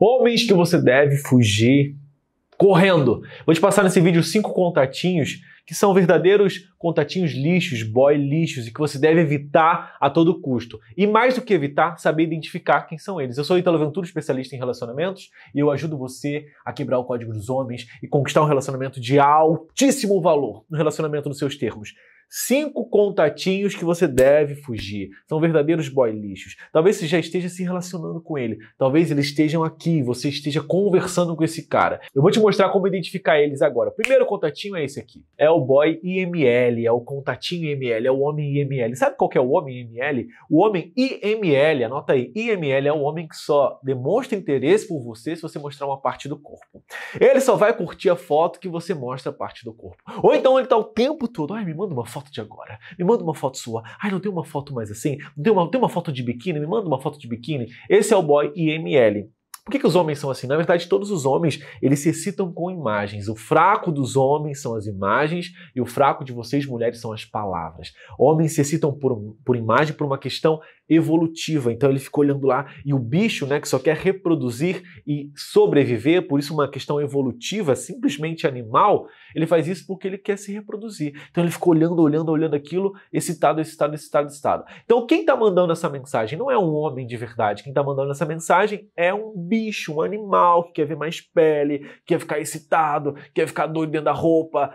Homens que você deve fugir correndo. Vou te passar nesse vídeo cinco contatinhos que são verdadeiros contatinhos lixos, boy lixos, e que você deve evitar a todo custo. E mais do que evitar, saber identificar quem são eles. Eu sou Italo Ventura, especialista em relacionamentos, e eu ajudo você a quebrar o código dos homens e conquistar um relacionamento de altíssimo valor, um relacionamento nos seus termos. Cinco contatinhos que você deve fugir. São verdadeiros boy lixos. Talvez você já esteja se relacionando com ele. Talvez eles estejam aqui, você esteja conversando com esse cara. Eu vou te mostrar como identificar eles agora. O primeiro contatinho é esse aqui. É o o boy IML, é o contatinho IML, é o homem IML. Sabe qual que é o homem IML? O homem IML, anota aí, IML é o homem que só demonstra interesse por você se você mostrar uma parte do corpo. Ele só vai curtir a foto que você mostra a parte do corpo. Ou então ele tá o tempo todo, ai, me manda uma foto de agora, me manda uma foto sua, ai, não tem uma foto mais assim, não tem uma, tem uma foto de biquíni, me manda uma foto de biquíni. Esse é o boy IML. Por que, que os homens são assim? Na verdade, todos os homens, eles se excitam com imagens. O fraco dos homens são as imagens e o fraco de vocês, mulheres, são as palavras. Homens se excitam por, por imagem por uma questão evolutiva. Então ele ficou olhando lá e o bicho, né, que só quer reproduzir e sobreviver, por isso uma questão evolutiva, simplesmente animal, ele faz isso porque ele quer se reproduzir. Então ele ficou olhando, olhando, olhando aquilo, excitado, excitado, excitado, excitado. Então quem está mandando essa mensagem não é um homem de verdade. Quem está mandando essa mensagem é um bicho, um animal que quer ver mais pele, quer ficar excitado, quer ficar doido dentro da roupa,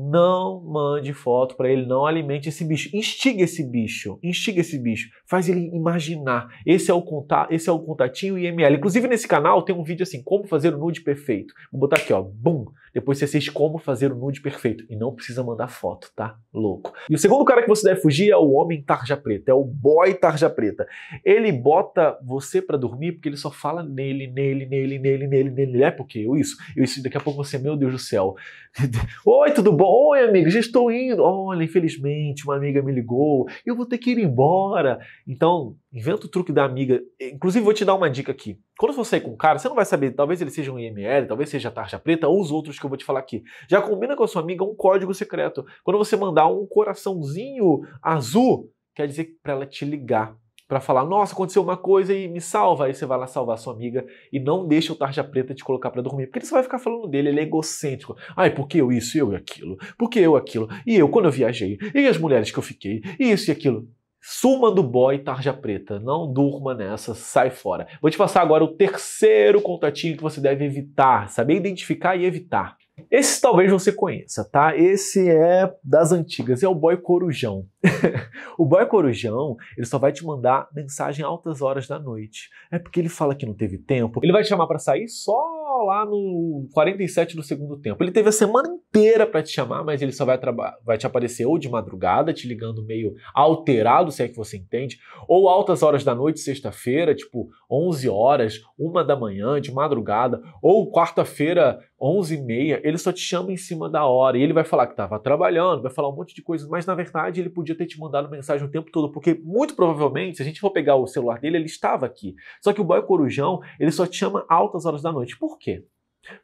não mande foto para ele, não alimente esse bicho. Instiga esse bicho, instiga esse bicho. Faz ele imaginar. Esse é o contato, esse é o contatinho IML. Inclusive nesse canal tem um vídeo assim, como fazer o nude perfeito. Vou botar aqui, ó, bum. Depois você assiste como fazer o nude perfeito e não precisa mandar foto, tá? Louco. E o segundo cara que você deve fugir é o homem tarja preta, é o boy tarja preta. Ele bota você para dormir porque ele só fala nele, nele, nele, nele, nele, nele. É porque eu isso, eu isso. Daqui a pouco você, meu Deus do céu. Oi, tudo bom? ligou. Oi, amiga, já estou indo. Olha, infelizmente, uma amiga me ligou. Eu vou ter que ir embora. Então, inventa o truque da amiga. Inclusive, vou te dar uma dica aqui. Quando você sair com um cara, você não vai saber. Talvez ele seja um IML, talvez seja tarja preta ou os outros que eu vou te falar aqui. Já combina com a sua amiga um código secreto. Quando você mandar um coraçãozinho azul, quer dizer para ela te ligar para falar, nossa, aconteceu uma coisa e me salva. Aí você vai lá salvar sua amiga e não deixa o tarja preta te colocar para dormir. Porque ele só vai ficar falando dele, ele é egocêntrico. Ai, porque eu isso, eu aquilo, porque eu aquilo, e eu quando eu viajei, e as mulheres que eu fiquei, e isso e aquilo. Suma do boy tarja preta, não durma nessa, sai fora. Vou te passar agora o terceiro contatinho que você deve evitar, saber identificar e evitar. Esse talvez você conheça, tá? Esse é das antigas, é o boy corujão. o boy corujão, ele só vai te mandar mensagem altas horas da noite. É porque ele fala que não teve tempo. Ele vai te chamar para sair só lá no 47 do segundo tempo. Ele teve a semana inteira para te chamar, mas ele só vai, vai te aparecer ou de madrugada, te ligando meio alterado, se é que você entende, ou altas horas da noite, sexta-feira, tipo 11 horas, 1 da manhã, de madrugada, ou quarta-feira, 11 e meia. Ele só te chama em cima da hora e ele vai falar que estava trabalhando, vai falar um monte de coisa, mas na verdade ele podia ter te mandado mensagem o tempo todo, porque muito provavelmente, se a gente for pegar o celular dele, ele estava aqui. Só que o boy corujão, ele só te chama altas horas da noite. Por quê?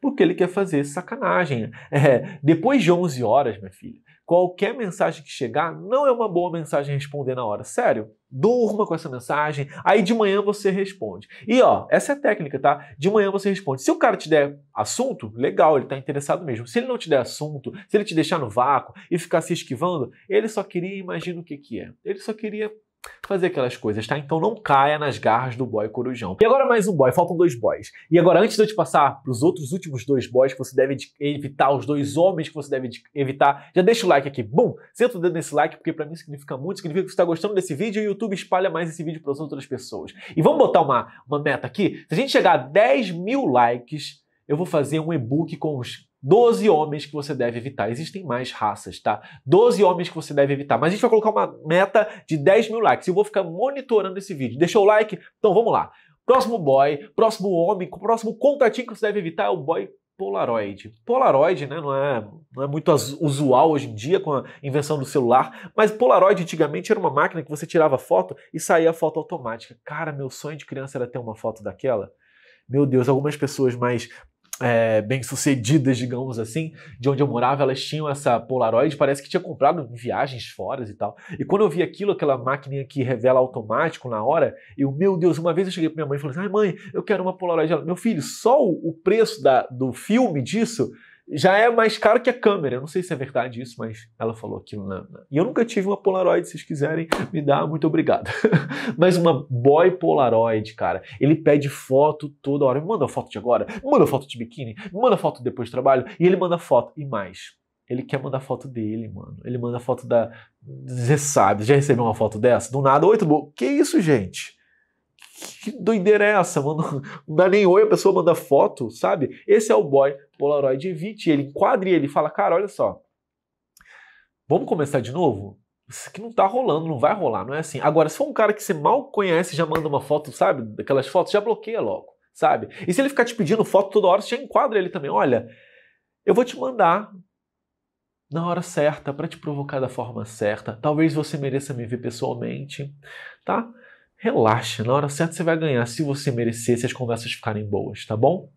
Porque ele quer fazer sacanagem. É, depois de 11 horas, minha filha, qualquer mensagem que chegar não é uma boa mensagem responder na hora. Sério, durma com essa mensagem, aí de manhã você responde. E ó, essa é a técnica, tá? De manhã você responde. Se o cara te der assunto, legal, ele tá interessado mesmo. Se ele não te der assunto, se ele te deixar no vácuo e ficar se esquivando, ele só queria, imagina o que que é. Ele só queria fazer aquelas coisas, tá? Então não caia nas garras do boy corujão. E agora mais um boy, faltam dois boys. E agora, antes de eu te passar para os outros últimos dois boys que você deve evitar, os dois homens que você deve evitar, já deixa o like aqui, bum! Senta o dedo nesse like, porque para mim significa muito, significa que você está gostando desse vídeo e o YouTube espalha mais esse vídeo para as outras pessoas. E vamos botar uma, uma meta aqui? Se a gente chegar a 10 mil likes, eu vou fazer um e-book com os 12 homens que você deve evitar. Existem mais raças, tá? 12 homens que você deve evitar. Mas a gente vai colocar uma meta de 10 mil likes. Eu vou ficar monitorando esse vídeo. Deixou o like? Então vamos lá. Próximo boy, próximo homem, próximo contatinho que você deve evitar é o boy Polaroid. Polaroid, né, não é, não é muito usual hoje em dia com a invenção do celular, mas Polaroid antigamente era uma máquina que você tirava foto e saía a foto automática. Cara, meu sonho de criança era ter uma foto daquela. Meu Deus, algumas pessoas mais é, bem-sucedidas, digamos assim, de onde eu morava, elas tinham essa Polaroid, parece que tinha comprado em viagens fora e tal. E quando eu vi aquilo, aquela máquina que revela automático na hora, eu, meu Deus, uma vez eu cheguei pra minha mãe e falei assim, ai mãe, eu quero uma Polaroid. Ela, meu filho, só o preço da, do filme disso já é mais caro que a câmera. Eu não sei se é verdade isso, mas ela falou aquilo. Na... E eu nunca tive uma Polaroid, se vocês quiserem me dar, muito obrigado. mas uma boy Polaroid, cara, ele pede foto toda hora. Me manda foto de agora, me manda foto de biquíni, me manda foto depois do trabalho, e ele manda foto e mais. Ele quer mandar foto dele, mano. Ele manda foto da. Você sabe, já recebeu uma foto dessa? Do nada, oi, tudo bom? Que isso, gente? que doideira é essa, mano? Não dá nem oi, a pessoa manda foto, sabe? Esse é o boy Polaroid Evite. Ele enquadra e ele fala, cara, olha só. Vamos começar de novo? Isso aqui não tá rolando, não vai rolar, não é assim. Agora, se for um cara que você mal conhece já manda uma foto, sabe? Daquelas fotos, já bloqueia logo, sabe? E se ele ficar te pedindo foto toda hora, você já enquadra ele também. Olha, eu vou te mandar na hora certa, para te provocar da forma certa. Talvez você mereça me ver pessoalmente, tá? relaxa, na hora certa você vai ganhar se você merecer, se as conversas ficarem boas, tá bom?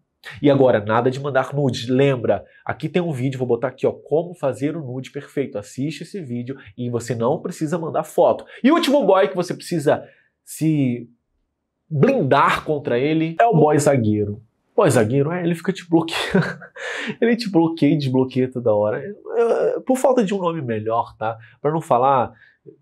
E agora, nada de mandar nudes. Lembra, aqui tem um vídeo, vou botar aqui, ó, como fazer o um nude perfeito. Assiste esse vídeo e você não precisa mandar foto. E o último boy que você precisa se blindar contra ele é o boy zagueiro. Boy zagueiro, é, ele fica te bloqueando. ele te bloqueia e desbloqueia toda hora. Por falta de um nome melhor, tá? Para não falar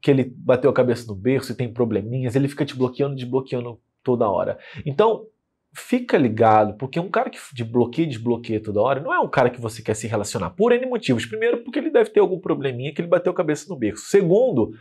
que ele bateu a cabeça no berço e tem probleminhas, ele fica te bloqueando, desbloqueando toda hora. Então, fica ligado, porque um cara que de bloqueia e desbloqueia toda hora não é um cara que você quer se relacionar por N motivos. Primeiro, porque ele deve ter algum probleminha que ele bateu a cabeça no berço. Segundo,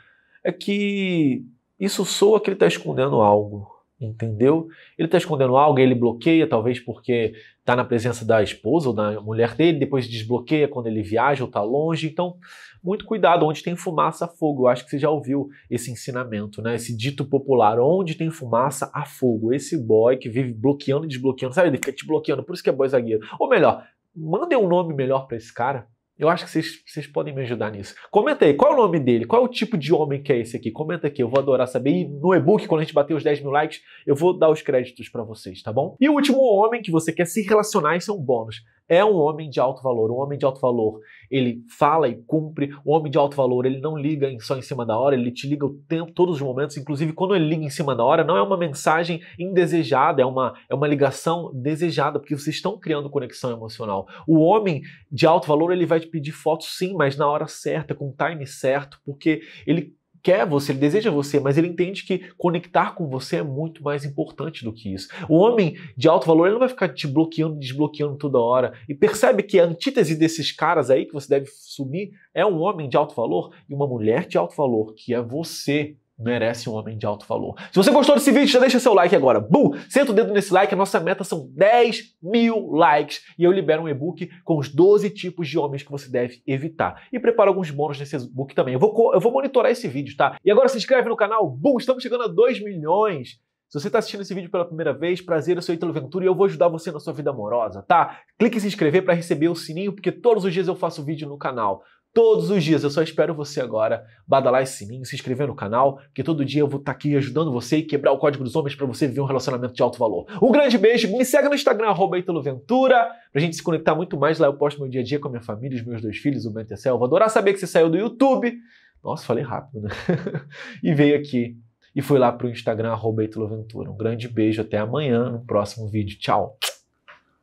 é que isso soa que ele está escondendo algo entendeu? Ele está escondendo algo, ele bloqueia, talvez porque está na presença da esposa ou da mulher dele, depois desbloqueia quando ele viaja ou está longe. Então, muito cuidado, onde tem fumaça, a fogo. Eu acho que você já ouviu esse ensinamento, né? Esse dito popular, onde tem fumaça, há fogo. Esse boy que vive bloqueando e desbloqueando, sabe? Ele fica te bloqueando, por isso que é boy zagueiro. Ou melhor, mandem um nome melhor para esse cara, eu acho que vocês, vocês podem me ajudar nisso. Comenta aí, qual é o nome dele? Qual é o tipo de homem que é esse aqui? Comenta aqui, eu vou adorar saber. E no e-book, quando a gente bater os 10 mil likes, eu vou dar os créditos para vocês, tá bom? E o último homem que você quer se relacionar, isso é um bônus é um homem de alto valor. Um homem de alto valor, ele fala e cumpre. Um homem de alto valor, ele não liga só em cima da hora, ele te liga o tempo, todos os momentos. Inclusive, quando ele liga em cima da hora, não é uma mensagem indesejada, é uma, é uma ligação desejada, porque vocês estão criando conexão emocional. O homem de alto valor, ele vai te pedir foto sim, mas na hora certa, com o time certo, porque ele quer você, ele deseja você, mas ele entende que conectar com você é muito mais importante do que isso. O homem de alto valor, ele não vai ficar te bloqueando, desbloqueando toda hora. E percebe que a antítese desses caras aí que você deve sumir é um homem de alto valor e uma mulher de alto valor, que é você merece um homem de alto valor. Se você gostou desse vídeo, já deixa seu like agora. Bum! Senta o dedo nesse like, a nossa meta são 10 mil likes. E eu libero um e-book com os 12 tipos de homens que você deve evitar. E preparo alguns bônus nesse e-book também. Eu vou, eu vou monitorar esse vídeo, tá? E agora se inscreve no canal. Bum! Estamos chegando a 2 milhões. Se você está assistindo esse vídeo pela primeira vez, prazer, eu sou Italo Ventura e eu vou ajudar você na sua vida amorosa, tá? Clique em se inscrever para receber o sininho, porque todos os dias eu faço vídeo no canal todos os dias. Eu só espero você agora badalar esse sininho, se inscrever no canal, que todo dia eu vou estar tá aqui ajudando você e quebrar o código dos homens para você viver um relacionamento de alto valor. Um grande beijo, me segue no Instagram, arroba Ventura, pra gente se conectar muito mais. Lá eu posto meu dia a dia com a minha família, os meus dois filhos, o e Intercel. Vou adorar saber que você saiu do YouTube. Nossa, falei rápido, né? e veio aqui e fui lá pro Instagram, arroba Ventura. Um grande beijo, até amanhã no próximo vídeo. Tchau!